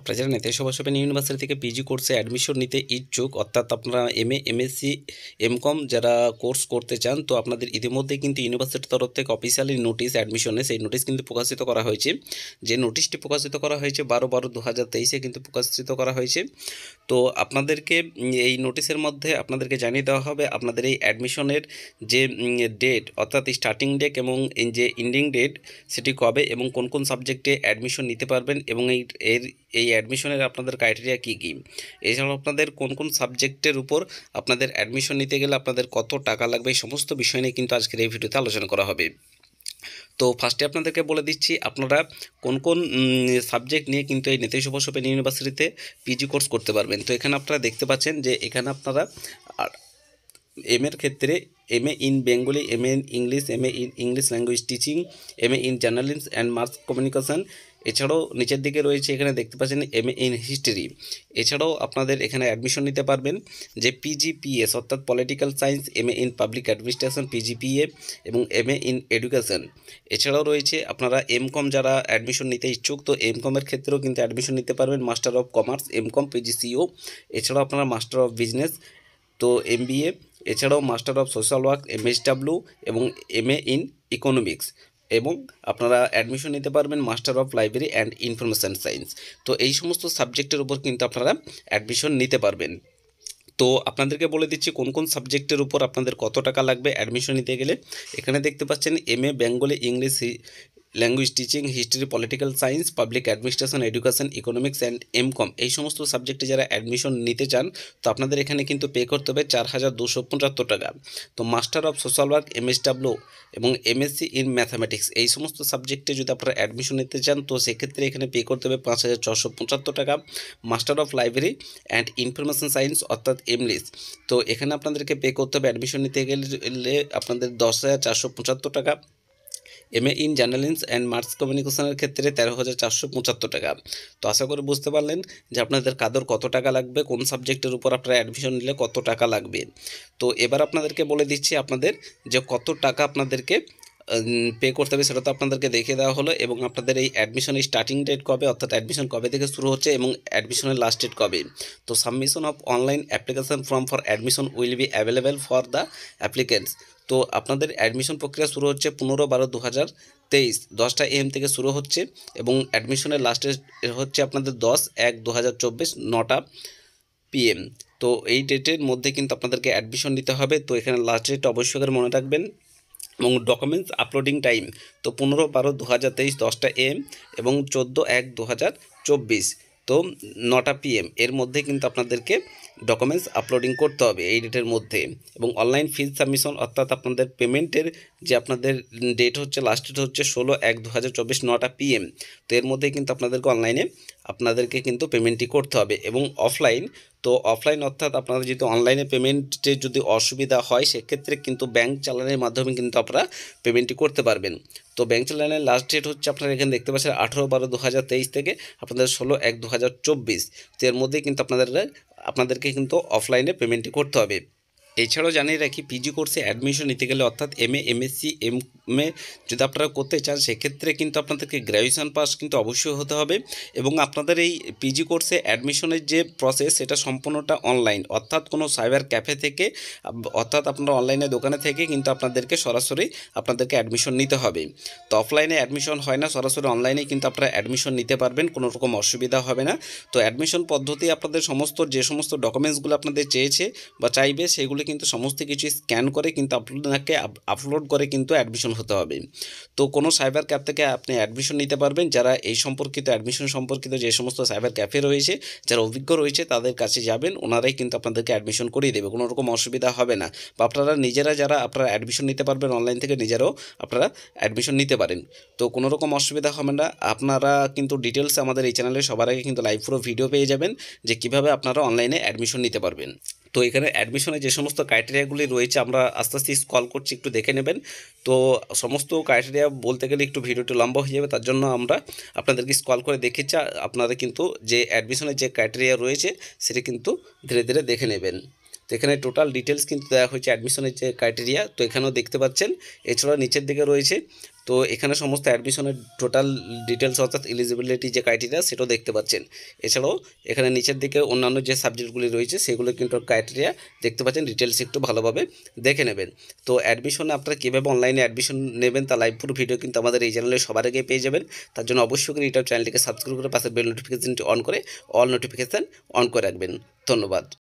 আপনারা যারা নেতাই সভা ইউনিভার্সিটি থেকে পিজি কোর্সে অ্যাডমিশন নিতে ইচ্ছুক অর্থাৎ আপনারা এম এ এমএসসি এমকম যারা কোর্স করতে চান তো আপনাদের ইতিমধ্যে কিন্তু ইউনিভার্সিটির তরফ থেকে অফিসিয়ালি নোটিশ অ্যাডমিশনে সেই নোটিশ কিন্তু প্রকাশিত করা হয়েছে যে নোটিশটি প্রকাশিত করা হয়েছে বারো বারো দু হাজার তেইশে কিন্তু প্রকাশিত করা হয়েছে তো আপনাদেরকে এই নোটিশের মধ্যে আপনাদেরকে জানিয়ে দেওয়া হবে আপনাদের এই অ্যাডমিশনের যে ডেট অর্থাৎ স্টার্টিং ডেট এবং যে এন্ডিং ডেট সেটি কবে এবং কোন কোন সাবজেক্টে অ্যাডমিশন নিতে পারবেন এবং এই এর এই অ্যাডমিশনের আপনাদের ক্রাইটেরিয়া কী কী এছাড়াও আপনাদের কোন কোন সাবজেক্টের উপর আপনাদের অ্যাডমিশন নিতে গেলে আপনাদের কত টাকা লাগবে এই সমস্ত বিষয় নিয়ে কিন্তু আজকের এই ভিডিওতে আলোচনা করা হবে তো ফার্স্টে আপনাদেরকে বলে দিচ্ছি আপনারা কোন কোন সাবজেক্ট নিয়ে কিন্তু এই নেতাজি সুভাষ ওপেন ইউনিভার্সিটিতে পিজি কোর্স করতে পারবেন তো এখানে আপনারা দেখতে পাচ্ছেন যে এখানে আপনারা এম এর ক্ষেত্রে M A in Bengali M A in English M A in English language teaching M A in journalist and mass communication এছাড়াও নিচের দিকে রয়েছে এখানে দেখতে পাচ্ছেন এম এ ইন হিস্ট্রি এছাড়াও আপনাদের এখানে অ্যাডমিশন নিতে পারবেন যে পিজিপিএস অর্থাৎ political science M A in public administration PGPA এবং এম এ ইন এডুকেশন এছাড়াও রয়েছে আপনারা এম কম যারা অ্যাডমিশন নিতে ইচ্ছুক তো এম কমের ক্ষেত্রেও কিন্তু অ্যাডমিশন নিতে পারবেন master of commerce MCom PGCO এছাড়াও আপনারা মাস্টার অফ বিজনেস তো এম বি এ এছাড়াও master of social work M এবং এম ইন ইকোনমিক্স এবং আপনারা অ্যাডমিশন নিতে পারবেন master of library and information science তো এই সমস্ত সাবজেক্টের উপর কিন্তু আপনারা অ্যাডমিশন নিতে পারবেন তো আপনাদেরকে বলে দিচ্ছি কোন কোন সাবজেক্টের উপর আপনাদের কত টাকা লাগবে অ্যাডমিশন নিতে গেলে এখানে দেখতে পাচ্ছেন M A Bengali English language teaching history political science public administration education economics and MCom এই সমস্ত সাবজেক্টে যারা অ্যাডমিশন নিতে চান তো আপনাদের এখানে কিন্তু পে করতে হবে চার হাজার দুশো পঁচাত্তর টাকা তো master of social work W এবং এমএসসি ইন ম্যাথামেটিক্স এই সমস্ত সাবজেক্টে যদি আপনারা অ্যাডমিশন নিতে চান তো সেক্ষেত্রে এখানে পে করতে হবে পাঁচ হাজার ছশো পঁচাত্তর টাকা master of library and information science অর্থাৎ এমলিস e তো এখানে আপনাদেরকে পে করতে হবে অ্যাডমিশন নিতে গেলে আপনাদের দশ হাজার চারশো পঁচাত্তর টাকা M A in journalist and mass কমিউনিকেশনের ক্ষেত্রে তেরো হাজার চারশো পঁচাত্তর টাকা তো আশা করে বুঝতে পারলেন যে আপনাদের কাদের কত টাকা লাগবে কোন সাবজেক্টের উপর আপনারা অ্যাডমিশন নিলে কত টাকা লাগবে তো এবার আপনাদেরকে বলে দিচ্ছি আপনাদের যে কত টাকা আপনাদেরকে পে করতে হবে সেটা তো আপনাদেরকে দেখিয়ে দেওয়া হলো এবং আপনাদের এই অ্যাডমিশনের স্টার্টিং ডেট কবে অর্থাৎ অ্যাডমিশন কবে থেকে শুরু হচ্ছে এবং অ্যাডমিশনের লাস্ট ডেট কবে তো submission of online application form for admission will be available for the applicants তো আপনাদের অ্যাডমিশন প্রক্রিয়া শুরু হচ্ছে পনেরো বারো দু হাজার তেইশ দশটা এম থেকে শুরু হচ্ছে এবং অ্যাডমিশনের লাস্টে হচ্ছে আপনাদের দশ এক দু হাজার চব্বিশ নটা পিএম তো এই ডেটের মধ্যে কিন্তু আপনাদেরকে অ্যাডমিশন নিতে হবে তো এখানে লাস্ট ডেট অবশ্যই করে মনে রাখবেন এবং ডকুমেন্টস আপলোডিং টাইম তো পনেরো বারো দু হাজার তেইশ দশটা এম এবং চোদ্দো এক দু হাজার চব্বিশ তো নটা পিএম এর মধ্যে কিন্তু আপনাদেরকে ডকুমেন্টস আপলোডিং করতে হবে এই ডেটের মধ্যে এবং অনলাইন ফিজ সাবমিশন অর্থাৎ আপনাদের পেমেন্টের যে আপনাদের ডেট হচ্ছে লাস্ট ডেট হচ্ছে ষোলো এক দু হাজার চব্বিশ নটা পিএম তো এর মধ্যে কিন্তু আপনাদেরকে অনলাইনে আপনাদেরকে কিন্তু পেমেন্টটি করতে হবে এবং অফলাইন তো অফলাইন অর্থাৎ আপনাদের যদি অনলাইনে পেমেন্টে যদি অসুবিধা হয় সেক্ষেত্রে কিন্তু ব্যাংক চালানের মাধ্যমে কিন্তু আপনারা পেমেন্টটি করতে পারবেন তো ব্যাংক চালানের লাস্ট ডেট হচ্ছে আপনারা এখানে দেখতে পাচ্ছেন আঠারো বারো দু থেকে আপনাদের ষোলো এক দু হাজার চব্বিশ তো এর মধ্যেই কিন্তু আপনাদের আপনাদেরকে কিন্তু অফলাইনে পেমেন্টটি করতে হবে এছাড়াও জানিয়ে রাখি পিজি কোর্সে অ্যাডমিশন নিতে গেলে অর্থাৎ M A MSc M A যদি আপনারা করতে চান সেক্ষেত্রে কিন্তু আপনাদেরকে গ্র্যাজুয়েশন পাস কিন্তু অবশ্যই হতে হবে এবং আপনাদের এই পিজি কোর্সে অ্যাডমিশনের যে প্রসেস সেটা সম্পূর্ণটা অনলাইন অর্থাৎ কোনো সাইবার ক্যাফে থেকে অর্থাৎ আপনারা অনলাইনে দোকানে থেকে কিন্তু আপনাদেরকে সরাসরি আপনাদেরকে অ্যাডমিশন নিতে হবে তো অফলাইনে অ্যাডমিশন হয় না সরাসরি অনলাইনে কিন্তু আপনারা অ্যাডমিশন নিতে পারবেন কোনো রকম অসুবিধা হবে না তো অ্যাডমিশন পদ্ধতি আপনাদের সমস্ত যে সমস্ত ডকুমেন্টসগুলো আপনাদের চেয়েছে বা চাইবে সেগুলো তাহলে কিন্তু সমস্ত কিছু স্ক্যান করে কিন্তু আপনাকে আপলোড করে কিন্তু অ্যাডমিশন হতে হবে তো কোনো সাইবার ক্যাফ থেকে আপনি অ্যাডমিশন নিতে পারবেন যারা এই সম্পর্কিত অ্যাডমিশন সম্পর্কিত যে সমস্ত সাইবার ক্যাফে রয়েছে যারা অভিজ্ঞ রয়েছে তাদের কাছে যাবেন ওনারাই কিন্তু আপনাদেরকে অ্যাডমিশন করিয়ে দেবে কোনো রকম অসুবিধা হবে না বা আপনারা নিজেরা যারা আপনারা অ্যাডমিশন নিতে পারবেন অনলাইন থেকে নিজেরাও আপনারা অ্যাডমিশন নিতে পারেন তো কোনো রকম অসুবিধা হবে না আপনারা কিন্তু ডিটেলস আমাদের এই চ্যানেলে সবার আগে কিন্তু লাইভ পুরো ভিডিও পেয়ে যাবেন যে কিভাবে আপনারা অনলাইনে অ্যাডমিশন নিতে পারবেন তো এখানে অ্যাডমিশনে যে সমস্ত ক্রাইটেরিয়াগুলি রয়েছে আমরা আস্তে আস্তে কল করছি একটু দেখে নেবেন তো সমস্ত ক্রাইটেরিয়া বলতে গেলে একটু ভিডিওটি লম্বা হয়ে যাবে তার জন্য আমরা আপনাদেরকে স্কল করে দেখেছি আপনারা কিন্তু যে অ্যাডমিশনের যে ক্রাইটেরিয়া রয়েছে সেটি কিন্তু ধীরে ধীরে দেখে নেবেন তো এখানে টোটাল ডিটেলস কিন্তু দেওয়া হয়েছে অ্যাডমিশনের যে ক্রাইটেরিয়া তো এখানেও দেখতে পাচ্ছেন এছাড়া নিচের দিকে রয়েছে তো এখানে সমস্ত অ্যাডমিশনের টোটাল ডিটেলস অর্থাৎ এলিজিবিলিটি যে ক্রাইটেরিয়া সেটাও দেখতে পাচ্ছেন এছাড়াও এখানে নিচের দিকে অন্যান্য যে সাবজেক্টগুলি রয়েছে সেগুলো কিন্তু ক্রাইটেরিয়া দেখতে পাচ্ছেন ডিটেলস একটু ভালোভাবে দেখে নেবেন তো অ্যাডমিশনে আপনারা কীভাবে অনলাইনে অ্যাডমিশন নেবেন তা লাইভ পুরো ভিডিও কিন্তু আমাদের এই চ্যানেলে সবার আগে পেয়ে যাবেন তার জন্য অবশ্যই করে ইউটিউব চ্যানেলটিকে সাবস্ক্রাইব করে পাশের বেল নোটিফিকেশনটি অন করে অল নোটিফিকেশান অন করে রাখবেন ধন্যবাদ